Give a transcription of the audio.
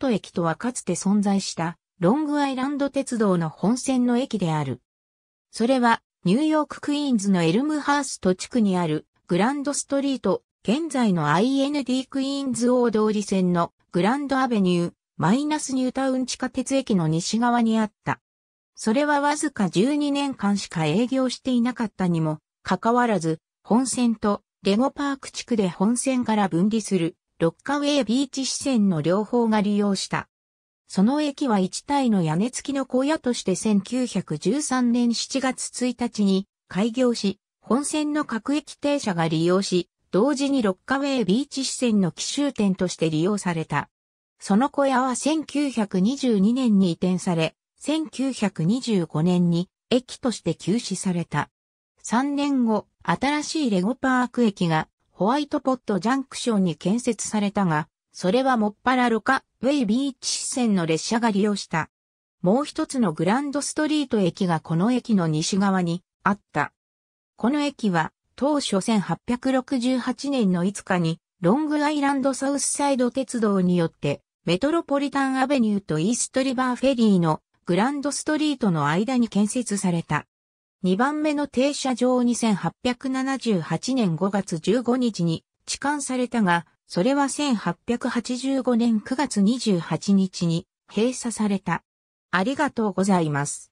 ト駅とはかつて存在したロングアイランド鉄道の本線の駅である。それはニューヨーククイーンズのエルムハースト地区にあるグランドストリート、現在の IND クイーンズ大通り線のグランドアベニュー、マイナスニュータウン地下鉄駅の西側にあった。それはわずか12年間しか営業していなかったにも、かかわらず、本線とレゴパーク地区で本線から分離するロッカウェイビーチ支線の両方が利用した。その駅は一体の屋根付きの小屋として1913年7月1日に開業し、本線の各駅停車が利用し、同時にロッカウェイビーチ支線の奇襲店として利用された。その小屋は1922年に移転され、1925年に駅として休止された。3年後、新しいレゴパーク駅がホワイトポットジャンクションに建設されたが、それはもっぱらロカ、ウェイビーチ支線の列車が利用した。もう一つのグランドストリート駅がこの駅の西側にあった。この駅は当初1868年の5日にロングアイランドサウスサイド鉄道によってメトロポリタンアベニューとイーストリバーフェリーのグランドストリートの間に建設された。2番目の停車場2878年5月15日に置換されたが、それは1885年9月28日に閉鎖された。ありがとうございます。